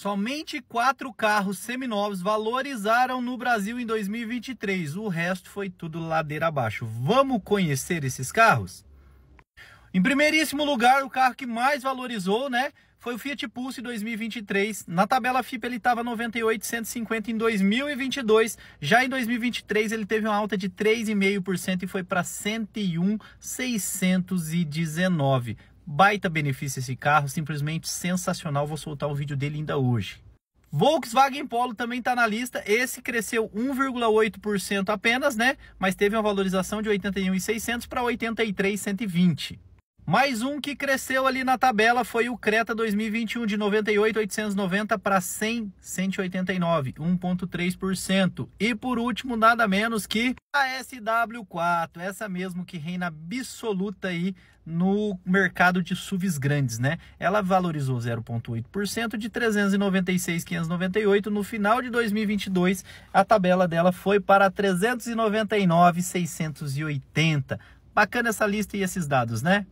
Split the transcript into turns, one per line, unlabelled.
Somente quatro carros seminovos valorizaram no Brasil em 2023. O resto foi tudo ladeira abaixo. Vamos conhecer esses carros? Em primeiríssimo lugar, o carro que mais valorizou, né? Foi o Fiat Pulse 2023. Na tabela FIP ele estava 98,150 em 2022. Já em 2023 ele teve uma alta de 3,5% e foi para 101,619. Baita benefício esse carro, simplesmente sensacional. Vou soltar um vídeo dele ainda hoje. Volkswagen Polo também está na lista. Esse cresceu 1,8% apenas, né? Mas teve uma valorização de 81.600 para 83.120. Mais um que cresceu ali na tabela foi o Creta 2021 de 98,890 para 100,189, 1,3%. E por último, nada menos que a SW4, essa mesmo que reina absoluta aí no mercado de SUVs grandes, né? Ela valorizou 0,8% de 396,598 no final de 2022. A tabela dela foi para 399,680. Bacana essa lista e esses dados, né?